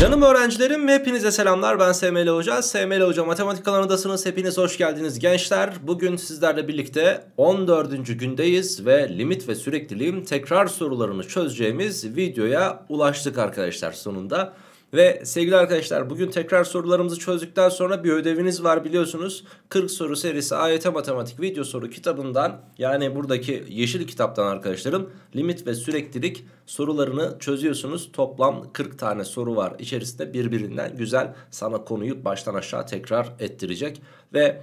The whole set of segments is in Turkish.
Canım öğrencilerim hepinize selamlar ben SML Hoca. SML Hoca matematik Alanındasınız. Hepiniz hoş geldiniz gençler. Bugün sizlerle birlikte 14. gündeyiz ve limit ve sürekliliğin tekrar sorularını çözeceğimiz videoya ulaştık arkadaşlar sonunda. Ve sevgili arkadaşlar bugün tekrar sorularımızı çözdükten sonra bir ödeviniz var biliyorsunuz. 40 soru serisi AYT Matematik video soru kitabından yani buradaki yeşil kitaptan arkadaşlarım limit ve süreklilik sorularını çözüyorsunuz. Toplam 40 tane soru var içerisinde birbirinden güzel sana konuyu baştan aşağı tekrar ettirecek. Ve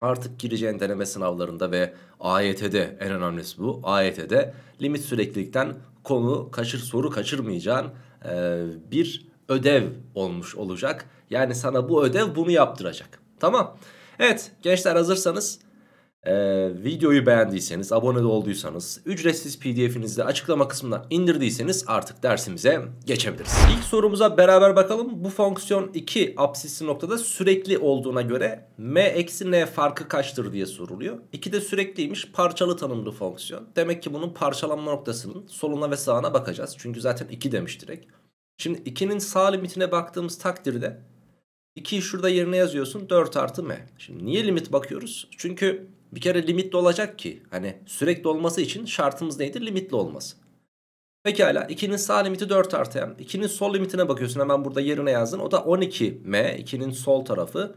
artık gireceğin deneme sınavlarında ve AYT'de en önemlisi bu AYT'de limit süreklilikten konu kaçır soru kaçırmayacağın bir ödev olmuş olacak. Yani sana bu ödev bunu yaptıracak. Tamam. Evet gençler hazırsanız e, videoyu beğendiyseniz, abone olduysanız, ücretsiz pdf'inizi de açıklama kısmına indirdiyseniz artık dersimize geçebiliriz. İlk sorumuza beraber bakalım. Bu fonksiyon 2 absisli noktada sürekli olduğuna göre m eksi n farkı kaçtır diye soruluyor. 2 de sürekliymiş parçalı tanımlı fonksiyon. Demek ki bunun parçalanma noktasının soluna ve sağına bakacağız. Çünkü zaten 2 demiş direkt. Şimdi 2'nin sağ limitine baktığımız takdirde 2'yi şurada yerine yazıyorsun 4 artı m. Şimdi niye limit bakıyoruz? Çünkü bir kere limitli olacak ki hani sürekli olması için şartımız neydi? Limitli olması. Pekala 2'nin sağ limiti 4 artı m. 2'nin sol limitine bakıyorsun hemen burada yerine yazdın. O da 12m 2'nin sol tarafı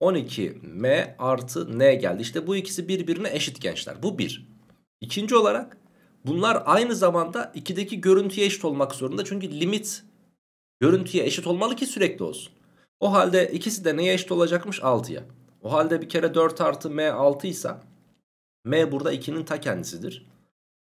12m artı n geldi. İşte bu ikisi birbirine eşit gençler. Bu 1. İkinci olarak bunlar aynı zamanda 2'deki görüntüye eşit olmak zorunda. Çünkü limit görüntüye eşit olmalı ki sürekli olsun. O halde ikisi de neye eşit olacakmış? 6'ya. O halde bir kere 4 artı m 6 ise m burada 2'nin ta kendisidir.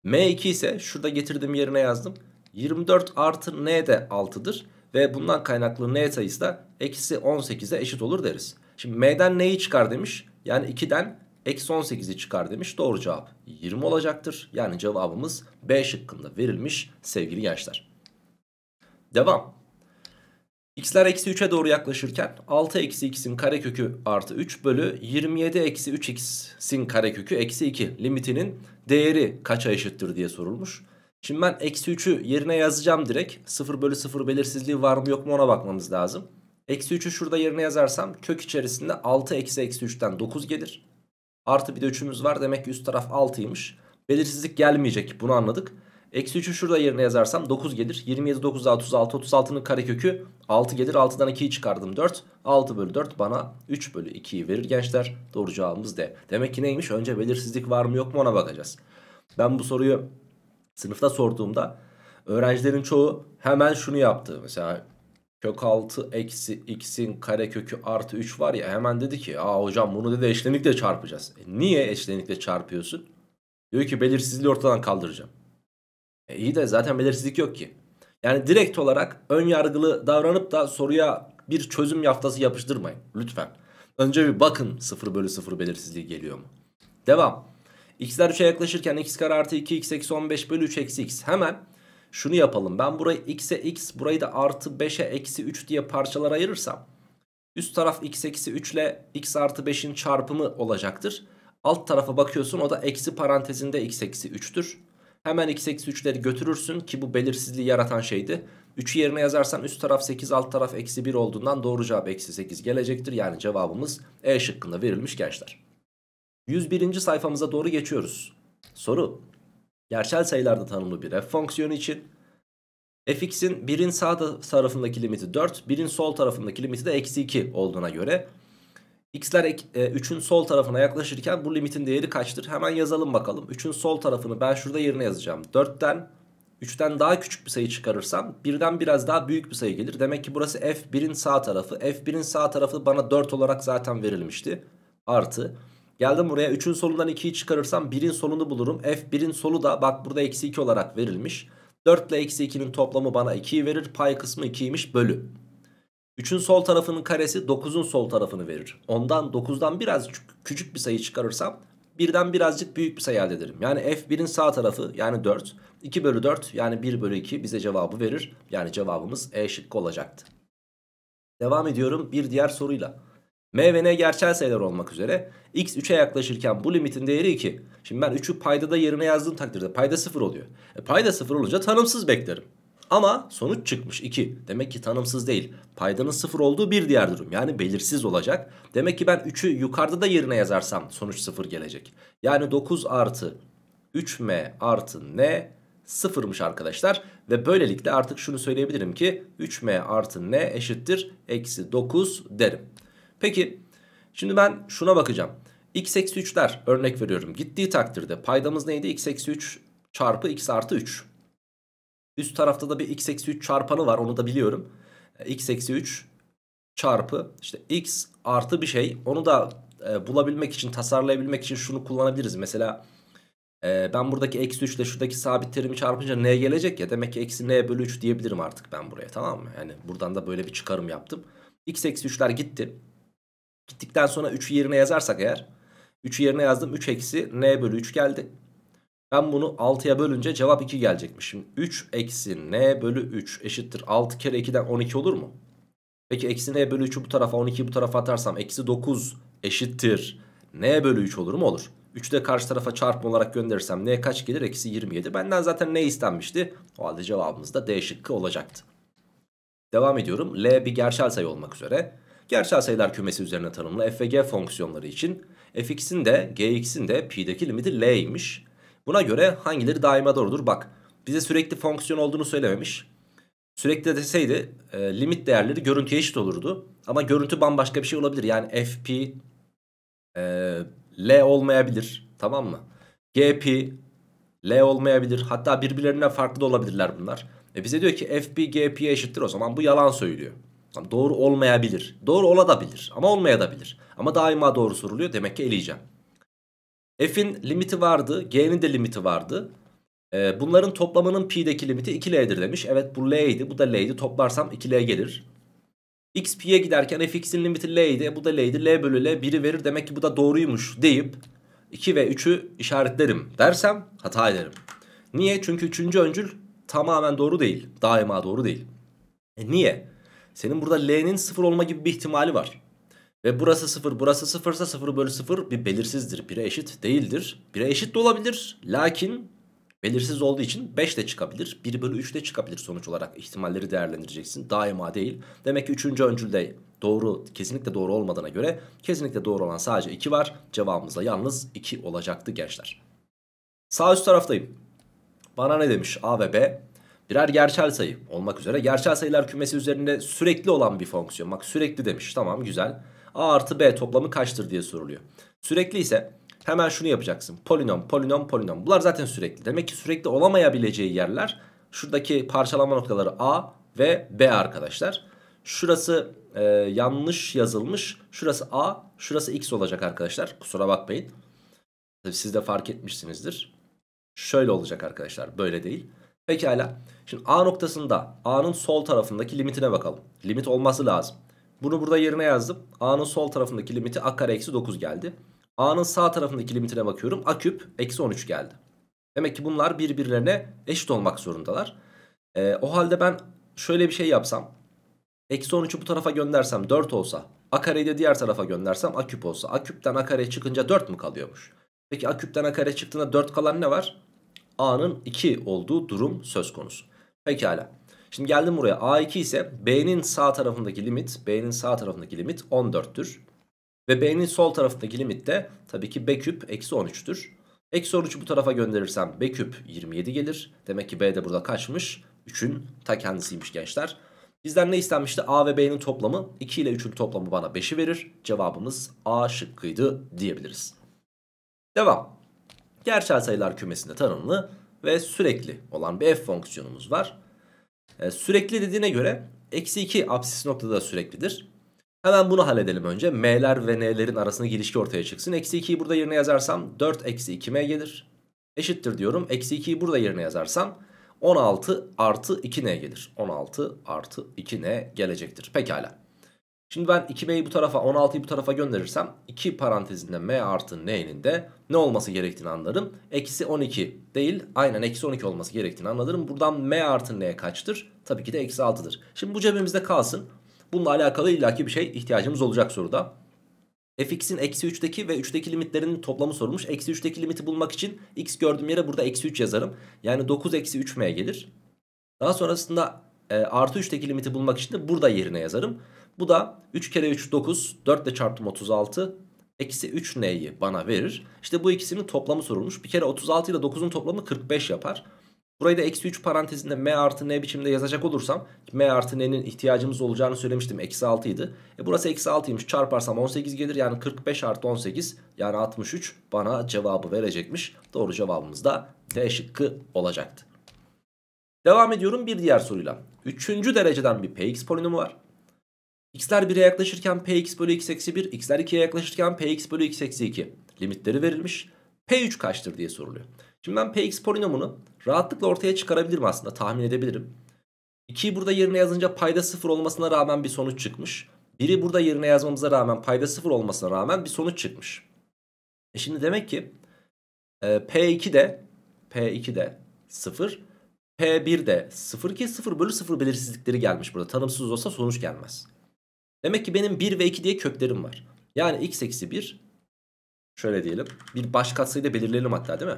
m 2 ise şurada getirdiğim yerine yazdım. 24 artı n de 6'dır. Ve bundan kaynaklı n sayısı da eksi 18'e eşit olur deriz. Şimdi m'den neyi çıkar demiş? Yani 2'den eksi 18'i çıkar demiş. Doğru cevap 20 olacaktır. Yani cevabımız B şıkkında verilmiş sevgili gençler. Devam x'ler eksi 3'e doğru yaklaşırken 6 eksi x'in karekökü artı 3 bölü 27 eksi 3x'in karekökü eksi 2 limitinin değeri kaça eşittir diye sorulmuş. Şimdi ben eksi 3'ü yerine yazacağım direkt. 0 bölü 0 belirsizliği var mı yok mu ona bakmamız lazım. Eksi 3'ü şurada yerine yazarsam kök içerisinde 6 eksi eksi 3'ten 9 gelir. Artı bir de 3'ümüz var demek ki üst taraf 6'ymış. Belirsizlik gelmeyecek bunu anladık. Eksi 3'ü şurada yerine yazarsam 9 gelir. 27, 9 daha 36. 36'nın karekökü 6 gelir. 6'dan 2'yi çıkardım 4. 6 bölü 4 bana 3 bölü 2'yi verir gençler. Doğru cevabımız D. Demek ki neymiş? Önce belirsizlik var mı yok mu ona bakacağız. Ben bu soruyu sınıfta sorduğumda öğrencilerin çoğu hemen şunu yaptı. Mesela kök 6 eksi x'in karekökü artı 3 var ya hemen dedi ki aa hocam bunu dedi eşlenikle çarpacağız. E niye eşlenikle çarpıyorsun? Diyor ki belirsizliği ortadan kaldıracağım. E iyi de zaten belirsizlik yok ki. Yani direkt olarak ön yargılı davranıp da soruya bir çözüm yaftası yapıştırmayın lütfen. Önce bir bakın 0 bölü 0 belirsizliği geliyor mu? Devam. X'ler 3'e yaklaşırken x kare artı 2 x eksi 15 bölü 3 eksi x. Hemen şunu yapalım. Ben burayı x'e x burayı da artı 5'e eksi 3 diye parçalara ayırırsam üst taraf x eksi 3 ile x artı 5'in çarpımı olacaktır. Alt tarafa bakıyorsun o da eksi parantezinde x eksi 3'tür. Hemen x eksi 3'leri götürürsün ki bu belirsizliği yaratan şeydi. 3'ü yerine yazarsan üst taraf 8 alt taraf eksi 1 olduğundan doğru cevap eksi 8 gelecektir. Yani cevabımız E şıkkında verilmiş gençler. 101. sayfamıza doğru geçiyoruz. Soru. Gerçel sayılarda tanımlı bir f fonksiyonu için fx'in 1'in sağ tarafındaki limiti 4, 1'in sol tarafındaki limiti de eksi 2 olduğuna göre x'ler 3'ün e, sol tarafına yaklaşırken bu limitin değeri kaçtır? Hemen yazalım bakalım. 3'ün sol tarafını ben şurada yerine yazacağım. 4'ten 3'ten daha küçük bir sayı çıkarırsam 1'den biraz daha büyük bir sayı gelir. Demek ki burası f1'in sağ tarafı. f1'in sağ tarafı bana 4 olarak zaten verilmişti. Artı. Geldim buraya 3'ün solundan 2'yi çıkarırsam 1'in solunu bulurum. f1'in solu da bak burada eksi 2 olarak verilmiş. 4 ile eksi 2'nin toplamı bana 2'yi verir. Pay kısmı 2'ymiş bölü. 3'ün sol tarafının karesi 9'un sol tarafını verir. Ondan 9'dan biraz küçük bir sayı çıkarırsam birden birazcık büyük bir sayı elde ederim. Yani f1'in sağ tarafı yani 4. 2 bölü 4 yani 1 bölü 2 bize cevabı verir. Yani cevabımız E şıkkı olacaktı. Devam ediyorum bir diğer soruyla. M ve N gerçel sayılar olmak üzere x 3'e yaklaşırken bu limitin değeri 2. Şimdi ben 3'ü paydada yerine yazdığım takdirde payda 0 oluyor. E, payda 0 olunca tanımsız beklerim. Ama sonuç çıkmış 2. Demek ki tanımsız değil. Paydanın 0 olduğu bir diğer durum. Yani belirsiz olacak. Demek ki ben 3'ü yukarıda da yerine yazarsam sonuç 0 gelecek. Yani 9 artı 3m artı n sıfırmış arkadaşlar. Ve böylelikle artık şunu söyleyebilirim ki 3m artı n eşittir eksi 9 derim. Peki şimdi ben şuna bakacağım. x eksi 3'ler örnek veriyorum. Gittiği takdirde paydamız neydi? x eksi 3 çarpı x artı 3. Üst tarafta da bir x eksi 3 çarpanı var onu da biliyorum. E, x eksi 3 çarpı işte x artı bir şey. Onu da e, bulabilmek için tasarlayabilmek için şunu kullanabiliriz. Mesela e, ben buradaki eksi 3 ile şuradaki sabit terimi çarpınca n gelecek ya. Demek ki eksi n bölü 3 diyebilirim artık ben buraya tamam mı? Yani buradan da böyle bir çıkarım yaptım. x eksi 3'ler gitti. Gittikten sonra 3'ü yerine yazarsak eğer. 3'ü yerine yazdım 3 eksi n bölü 3 geldi. Ben bunu 6'ya bölünce cevap 2 gelecekmiş. Şimdi 3 eksi n bölü 3 eşittir 6 kere 2'den 12 olur mu? Peki eksi n bölü 3'ü bu tarafa 12'yi bu tarafa atarsam eksi 9 eşittir n bölü 3 olur mu? Olur. 3'ü de karşı tarafa çarpma olarak gönderirsem n kaç gelir? Eksi 27. Benden zaten ne istenmişti? O halde cevabımız da D şıkkı olacaktı. Devam ediyorum. L bir gerçel sayı olmak üzere. Gerçel sayılar kümesi üzerine tanımlı f ve g fonksiyonları için fx'in de gx'in de pi'deki limiti l'ymiş. Buna göre hangileri daima doğrudur? Bak bize sürekli fonksiyon olduğunu söylememiş. Sürekli deseydi e, limit değerleri görüntüye eşit olurdu. Ama görüntü bambaşka bir şey olabilir. Yani fp e, l olmayabilir tamam mı? gp l olmayabilir. Hatta birbirlerinden farklı da olabilirler bunlar. E bize diyor ki fp gp'ye eşittir o zaman bu yalan söylüyor. Doğru olmayabilir. Doğru olabilir ama olmayabilir. Ama daima doğru soruluyor demek ki eleyeceğim. F'in limiti vardı. G'nin de limiti vardı. E, bunların toplamının pi'deki limiti 2L'dir demiş. Evet bu L'ydi. Bu da L'ydi. Toplarsam 2L gelir. X pi'ye giderken fx'in limiti L'ydi. Bu da L'ydi. L bölü L 1'i verir. Demek ki bu da doğruymuş deyip 2 ve 3'ü işaretlerim dersem hata ederim. Niye? Çünkü 3. öncül tamamen doğru değil. Daima doğru değil. E niye? Senin burada L'nin sıfır olma gibi bir ihtimali var. Ve burası 0 burası 0 ise 0 bölü 0 bir belirsizdir. 1'e eşit değildir. 1'e eşit de olabilir. Lakin belirsiz olduğu için 5 de çıkabilir. 1 bölü 3 de çıkabilir sonuç olarak. ihtimalleri değerlendireceksin. Daima değil. Demek ki 3. öncülde doğru kesinlikle doğru olmadığına göre kesinlikle doğru olan sadece 2 var. Cevabımız da yalnız 2 olacaktı gençler. Sağ üst taraftayım. Bana ne demiş A ve B? birer gerçel sayı olmak üzere gerçel sayılar kümesi üzerinde sürekli olan bir fonksiyon. Bak sürekli demiş tamam güzel a artı b toplamı kaçtır diye soruluyor. Sürekli ise hemen şunu yapacaksın. Polinom, polinom, polinom. Bunlar zaten sürekli. Demek ki sürekli olamayabileceği yerler şuradaki parçalama noktaları a ve b arkadaşlar. Şurası e, yanlış yazılmış. Şurası a, şurası x olacak arkadaşlar. Kusura bakmayın. Siz de fark etmişsinizdir. Şöyle olacak arkadaşlar. Böyle değil. Pekala. Şimdi A noktasında A'nın sol tarafındaki limitine bakalım. Limit olması lazım. Bunu burada yerine yazdım. A'nın sol tarafındaki limiti A kare eksi 9 geldi. A'nın sağ tarafındaki limitine bakıyorum. A küp eksi 13 geldi. Demek ki bunlar birbirlerine eşit olmak zorundalar. E, o halde ben şöyle bir şey yapsam. Eksi 13'ü bu tarafa göndersem 4 olsa. A kareyi de diğer tarafa göndersem A küp olsa. A küpten A kare çıkınca 4 mü kalıyormuş? Peki A küpten A kare çıktığında 4 kalan ne var? A'nın 2 olduğu durum söz konusu. Pekala. Şimdi geldim buraya. A2 ise B'nin sağ tarafındaki limit, B'nin sağ tarafındaki limit 14'tür. Ve B'nin sol tarafındaki limit de tabii ki B küp eksi 13'tür. Eksi 13'ü bu tarafa gönderirsem B küp 27 gelir. Demek ki B de burada kaçmış? 3'ün ta kendisiymiş gençler. Bizden ne istenmişti? A ve B'nin toplamı 2 ile 3'ün toplamı bana 5'i verir. Cevabımız A şıkkıydı diyebiliriz. Devam. Gerçel sayılar kümesinde tanımlı ve sürekli olan bir f fonksiyonumuz var. E, sürekli dediğine göre eksi 2 apsis noktada süreklidir. Hemen bunu halledelim önce. M'ler ve N'lerin arasındaki ilişki ortaya çıksın. Eksi 2'yi burada yerine yazarsam 4 eksi 2M gelir. Eşittir diyorum. Eksi 2'yi burada yerine yazarsam 16 artı 2N gelir. 16 artı 2N gelecektir. Pekala. Şimdi ben 2b'yi bu tarafa 16'yı bu tarafa gönderirsem 2 parantezinde m artı n'nin de ne olması gerektiğini anlarım. Eksi 12 değil aynen eksi 12 olması gerektiğini anlarım. Buradan m artı n kaçtır? Tabii ki de eksi 6'dır. Şimdi bu cebimizde kalsın. Bununla alakalı illaki bir şey ihtiyacımız olacak soruda. fx'in eksi 3'teki ve 3'teki limitlerinin toplamı sorulmuş. Eksi 3'teki limiti bulmak için x gördüğüm yere burada eksi 3 yazarım. Yani 9 eksi 3m gelir. Daha sonrasında e, artı 3'teki limiti bulmak için de burada yerine yazarım. Bu da 3 kere 3 9 4 ile çarptım 36 eksi 3 n'yi bana verir. İşte bu ikisinin toplamı sorulmuş. Bir kere 36 ile 9'un toplamı 45 yapar. Burayı da eksi 3 parantezinde m artı n biçimde yazacak olursam m artı n'nin ihtiyacımız olacağını söylemiştim. Eksi 6 idi. E burası eksi 6'ymış. Çarparsam 18 gelir. Yani 45 artı 18 yani 63 bana cevabı verecekmiş. Doğru cevabımız da D şıkkı olacaktı. Devam ediyorum bir diğer soruyla. Üçüncü dereceden bir px polinomu var x'ler 1'e yaklaşırken px bölü x eksi 1, x'ler 2'ye yaklaşırken px bölü x eksi 2 limitleri verilmiş. p3 kaçtır diye soruluyor. Şimdi ben px polinomunu rahatlıkla ortaya çıkarabilirim aslında tahmin edebilirim. 2'yi burada yerine yazınca payda 0 olmasına rağmen bir sonuç çıkmış. 1'i burada yerine yazmamıza rağmen payda 0 olmasına rağmen bir sonuç çıkmış. E şimdi demek ki e, P2 de P2 de 0 P1 de 0 ki 0 bölü 0 belirsizlikleri gelmiş burada. Tanımsız olsa sonuç gelmez. Demek ki benim 1 ve 2 diye köklerim var. Yani x eksi 1 şöyle diyelim. Bir baş katsayı da belirleyelim hatta değil mi?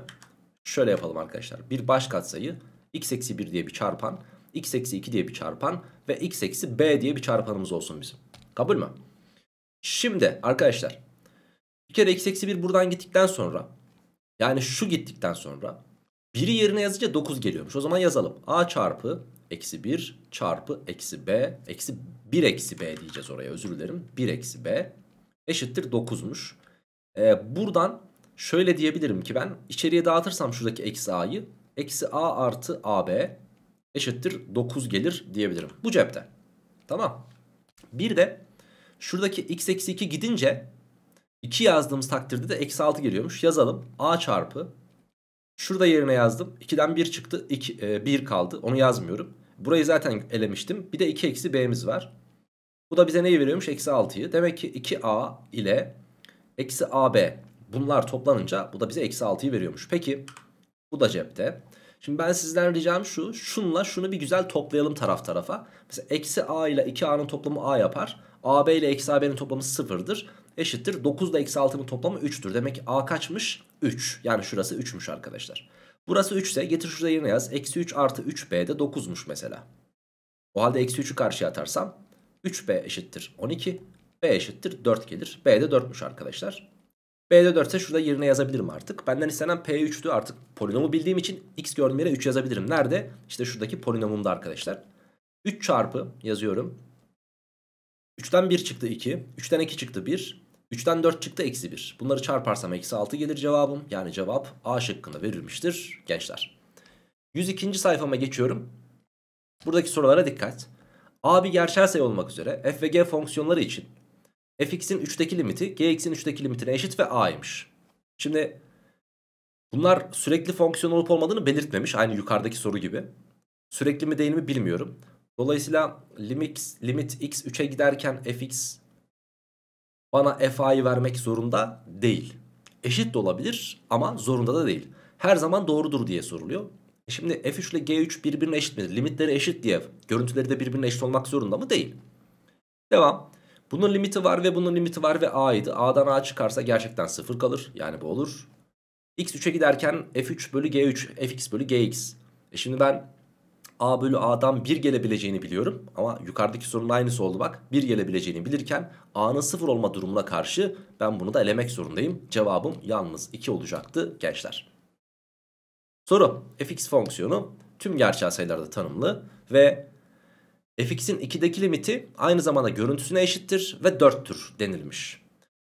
Şöyle yapalım arkadaşlar. Bir baş katsayı x eksi 1 diye bir çarpan, x eksi 2 diye bir çarpan ve x eksi b diye bir çarpanımız olsun bizim. Kabul mü? Şimdi arkadaşlar bir kere x eksi 1 buradan gittikten sonra yani şu gittikten sonra biri yerine yazınca 9 geliyormuş. O zaman yazalım. a çarpı eksi 1 çarpı eksi b eksi 1 eksi b diyeceğiz oraya özür dilerim. 1 eksi b eşittir 9'muş. Ee, buradan şöyle diyebilirim ki ben içeriye dağıtırsam şuradaki eksi a'yı eksi a artı ab eşittir 9 gelir diyebilirim. Bu cepte. Tamam. Bir de şuradaki x eksi 2 gidince 2 yazdığımız takdirde de eksi 6 geliyormuş. Yazalım a çarpı Şurada yerine yazdım. 2'den 1 çıktı. 2, e, kaldı. Onu yazmıyorum. Burayı zaten elemiştim. Bir de 2 eksi b'miz var. Bu da bize neyi veriyormuş? Eksi 6'yı. Demek ki 2a ile eksi ab bunlar toplanınca bu da bize eksi 6'yı veriyormuş. Peki bu da cepte. Şimdi ben sizden ricam şu. Şunla şunu bir güzel toplayalım taraf tarafa. Mesela eksi a ile 2a'nın toplamı a yapar. ab ile eksi ab'nin toplamı 0'dır. Eşittir. 9 ile eksi 6'nın toplamı 3'tür. Demek ki a kaçmış? 3. Yani şurası 3'müş arkadaşlar. Burası 3 ise getir şurada yerine yaz. Eksi 3 artı 3b de 9'muş mesela. O halde eksi 3'ü karşıya atarsam 3b eşittir 12. b eşittir 4 gelir. b de 4'müş arkadaşlar. B'de 4 ise şurada yerine yazabilirim artık. Benden istenen P3'tü artık polinomu bildiğim için x gördüğüm yere 3 yazabilirim. Nerede? İşte şuradaki polinomumda arkadaşlar. 3 çarpı yazıyorum. 3'ten 1 çıktı 2. 3'ten 2 çıktı 1. 3'ten 4 çıktı eksi 1. Bunları çarparsam eksi 6 gelir cevabım. Yani cevap A şıkkında verilmiştir gençler. 102. sayfama geçiyorum. Buradaki sorulara dikkat. A bir gerçel sayı olmak üzere f ve g fonksiyonları için fx'in 3'teki limiti gx'in 3'teki limitine eşit ve a'ymış. Şimdi bunlar sürekli fonksiyon olup olmadığını belirtmemiş. Aynı yukarıdaki soru gibi. Sürekli mi değil mi bilmiyorum. Dolayısıyla limit, limit x 3'e giderken fx bana FA'yı vermek zorunda değil. Eşit de olabilir ama zorunda da değil. Her zaman doğrudur diye soruluyor. Şimdi F3 ile G3 birbirine eşit midir? Limitleri eşit diye görüntüleri de birbirine eşit olmak zorunda mı? Değil. Devam. Bunun limiti var ve bunun limiti var ve A'ydı. A'dan A çıkarsa gerçekten sıfır kalır. Yani bu olur. X3'e giderken F3 bölü G3, Fx bölü Gx. E şimdi ben a bölü a'dan 1 gelebileceğini biliyorum. Ama yukarıdaki sorunun aynısı oldu bak. 1 gelebileceğini bilirken a'nın 0 olma durumuna karşı ben bunu da elemek zorundayım. Cevabım yalnız 2 olacaktı gençler. Soru fx fonksiyonu tüm gerçel sayılarda tanımlı ve fx'in 2'deki limiti aynı zamanda görüntüsüne eşittir ve 4'tür denilmiş.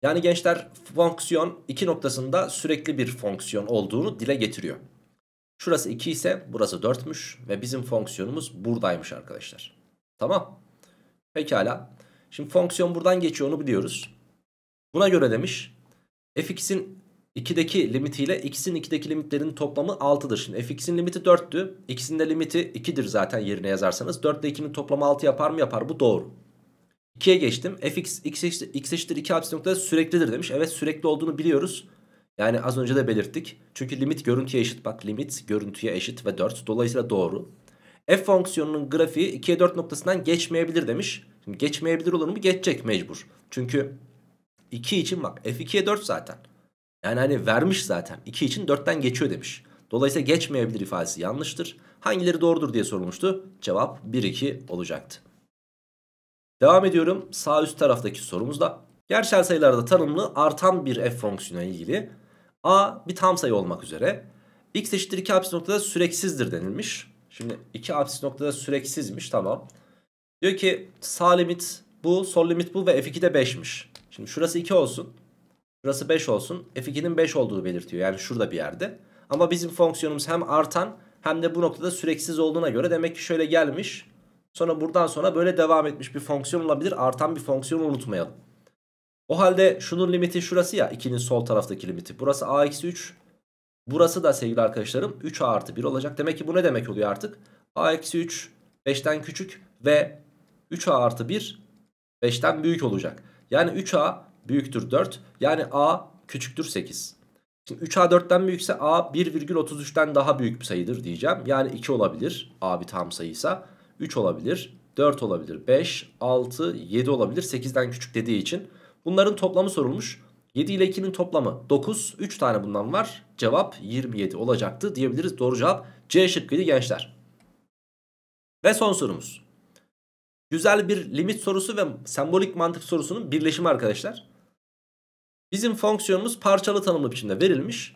Yani gençler fonksiyon 2 noktasında sürekli bir fonksiyon olduğunu dile getiriyor. Şurası 2 ise burası 4'müş ve bizim fonksiyonumuz buradaymış arkadaşlar. Tamam. Pekala. Şimdi fonksiyon buradan geçiyor onu biliyoruz. Buna göre demiş fx'in 2'deki limitiyle x'in 2'deki limitlerinin toplamı 6'dır. Şimdi fx'in limiti 4'tü. X'in de limiti 2'dir zaten yerine yazarsanız. 4 ile 2'nin toplamı 6 yapar mı? Yapar. Bu doğru. 2'ye geçtim. fx x eşittir, x eşittir 2 apsis noktada süreklidir demiş. Evet sürekli olduğunu biliyoruz. Yani az önce de belirttik. Çünkü limit görüntüye eşit. Bak limit görüntüye eşit ve 4. Dolayısıyla doğru. F fonksiyonunun grafiği 2'ye 4 noktasından geçmeyebilir demiş. Şimdi geçmeyebilir olur mu? Geçecek mecbur. Çünkü 2 için bak F2'ye 4 zaten. Yani hani vermiş zaten. 2 için 4'ten geçiyor demiş. Dolayısıyla geçmeyebilir ifadesi yanlıştır. Hangileri doğrudur diye sorulmuştu. Cevap 1-2 olacaktı. Devam ediyorum sağ üst taraftaki sorumuzda. Gerçel sayılarda tanımlı artan bir f fonksiyonu ilgili A bir tam sayı olmak üzere. X eşittir 2 apsis noktada süreksizdir denilmiş. Şimdi 2 apsis noktada süreksizmiş tamam. Diyor ki sağ limit bu, sol limit bu ve f2 de 5'miş. Şimdi şurası 2 olsun. Şurası 5 olsun. f2'nin 5 olduğu belirtiyor. Yani şurada bir yerde. Ama bizim fonksiyonumuz hem artan hem de bu noktada süreksiz olduğuna göre demek ki şöyle gelmiş. Sonra buradan sonra böyle devam etmiş bir fonksiyon olabilir. Artan bir fonksiyonu unutmayalım. O halde şunun limiti şurası ya 2'nin sol taraftaki limiti. Burası a eksi 3. Burası da sevgili arkadaşlarım 3a artı 1 olacak. Demek ki bu ne demek oluyor artık? a eksi 3 5'ten küçük ve 3a artı 1 5'ten büyük olacak. Yani 3a büyüktür 4. Yani a küçüktür 8. Şimdi 3a 4'ten büyükse a 1,33'ten daha büyük bir sayıdır diyeceğim. Yani 2 olabilir a bir tam sayıysa. 3 olabilir, 4 olabilir, 5, 6, 7 olabilir 8'den küçük dediği için... Bunların toplamı sorulmuş. 7 ile 2'nin toplamı 9. 3 tane bundan var. Cevap 27 olacaktı diyebiliriz. Doğru cevap C şıkkıydı gençler. Ve son sorumuz. Güzel bir limit sorusu ve sembolik mantık sorusunun birleşimi arkadaşlar. Bizim fonksiyonumuz parçalı tanımlı biçimde verilmiş.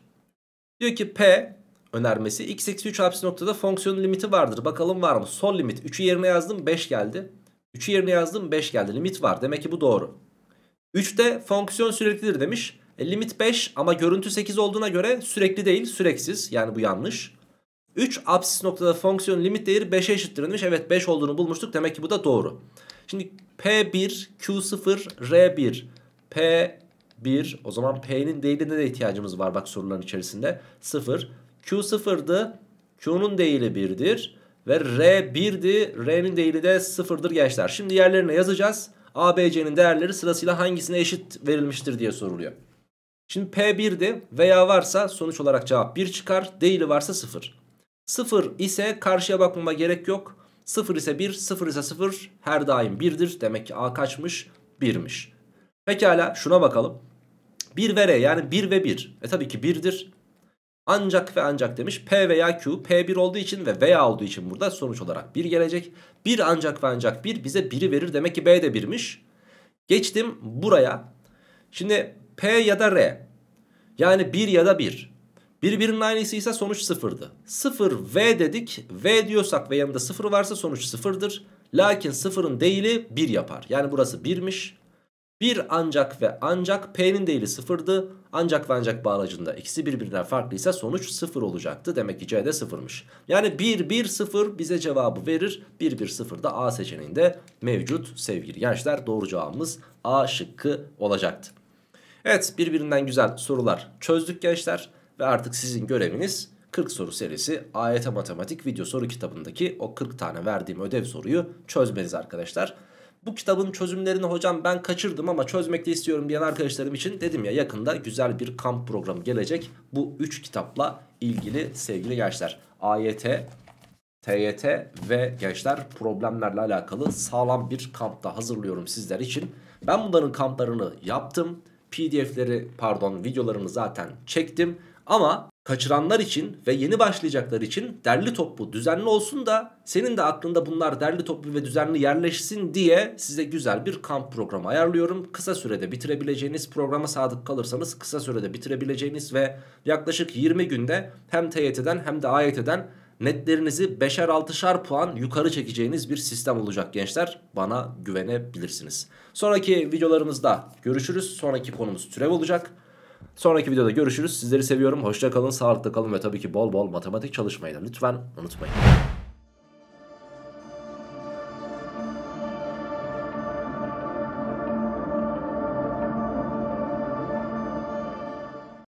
Diyor ki P önermesi x eksi 3 hapsi noktada fonksiyonun limiti vardır. Bakalım var mı? Sol limit 3'ü yerine yazdım 5 geldi. 3'ü yerine yazdım 5 geldi. Limit var. Demek ki bu doğru. 3'te fonksiyon süreklidir demiş. E, limit 5 ama görüntü 8 olduğuna göre sürekli değil süreksiz. Yani bu yanlış. 3 absis noktada fonksiyon limit değeri 5'e eşittir demiş. Evet 5 olduğunu bulmuştuk. Demek ki bu da doğru. Şimdi P1, Q0, R1, P1 o zaman P'nin değerine de ihtiyacımız var bak soruların içerisinde. 0, Q0'dı. Q'nun değeri 1'dir. Ve R1'di. R'nin değeri de 0'dır gençler. Şimdi yerlerine yazacağız. ABC'nin değerleri sırasıyla hangisine eşit verilmiştir diye soruluyor. Şimdi P1'di veya varsa sonuç olarak cevap 1 çıkar değili varsa 0. 0 ise karşıya bakmama gerek yok. 0 ise 1 0 ise 0 her daim 1'dir. Demek ki A kaçmış 1'miş. Pekala şuna bakalım. 1 ve R yani 1 ve 1. E tabii ki 1'dir. Ancak ve ancak demiş P veya Q P1 olduğu için ve veya olduğu için burada sonuç olarak 1 gelecek. 1 ancak ve ancak 1 bize 1'i verir demek ki B de 1'miş. Geçtim buraya. Şimdi P ya da R yani 1 ya da 1 birbirinin aynısı ise sonuç 0'dı. 0 V dedik V diyorsak ve yanında 0 varsa sonuç 0'dır. Lakin 0'ın değili 1 yapar yani burası 1'miş. 1 ancak ve ancak P'nin değeri 0'dı. Ancak ve ancak bağlacında ikisi birbirinden farklıysa sonuç 0 olacaktı. Demek ki C'de 0'mış. Yani 1 1 0 bize cevabı verir. 1 1 0 da A seçeneğinde mevcut sevgili gençler. Doğru cevabımız A şıkkı olacaktı. Evet birbirinden güzel sorular çözdük gençler. Ve artık sizin göreviniz 40 soru serisi AYT e e Matematik video soru kitabındaki o 40 tane verdiğim ödev soruyu çözmeniz arkadaşlar bu kitabın çözümlerini hocam ben kaçırdım ama çözmek de istiyorum diyen arkadaşlarım için dedim ya yakında güzel bir kamp programı gelecek. Bu 3 kitapla ilgili sevgili gençler. AYT, TYT ve gençler problemlerle alakalı sağlam bir kampta hazırlıyorum sizler için. Ben bunların kamplarını yaptım. PDF'leri pardon videolarını zaten çektim. Ama kaçıranlar için ve yeni başlayacaklar için derli toplu düzenli olsun da senin de aklında bunlar derli toplu ve düzenli yerleşsin diye size güzel bir kamp programı ayarlıyorum. Kısa sürede bitirebileceğiniz programa sadık kalırsanız kısa sürede bitirebileceğiniz ve yaklaşık 20 günde hem TYT'den hem de AYT'den netlerinizi 5'er 6'şar puan yukarı çekeceğiniz bir sistem olacak gençler. Bana güvenebilirsiniz. Sonraki videolarımızda görüşürüz. Sonraki konumuz türev olacak. Sonraki videoda görüşürüz. Sizleri seviyorum. Hoşça kalın, sağlıklı kalın ve tabii ki bol bol matematik çalışmayı da lütfen unutmayın.